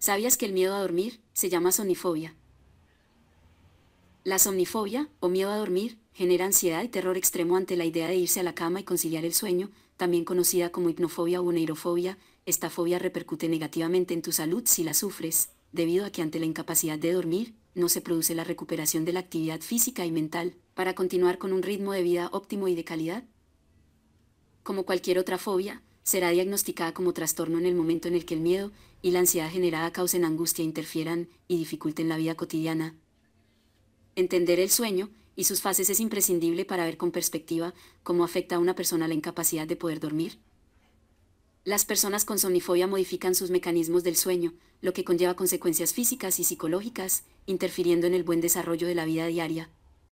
¿Sabías que el miedo a dormir se llama somnifobia? La somnifobia, o miedo a dormir, genera ansiedad y terror extremo ante la idea de irse a la cama y conciliar el sueño, también conocida como hipnofobia o neirofobia. Esta fobia repercute negativamente en tu salud si la sufres, debido a que ante la incapacidad de dormir, no se produce la recuperación de la actividad física y mental para continuar con un ritmo de vida óptimo y de calidad. Como cualquier otra fobia, será diagnosticada como trastorno en el momento en el que el miedo y la ansiedad generada causen angustia, interfieran y dificulten la vida cotidiana. Entender el sueño y sus fases es imprescindible para ver con perspectiva cómo afecta a una persona la incapacidad de poder dormir. Las personas con somnifobia modifican sus mecanismos del sueño, lo que conlleva consecuencias físicas y psicológicas, interfiriendo en el buen desarrollo de la vida diaria.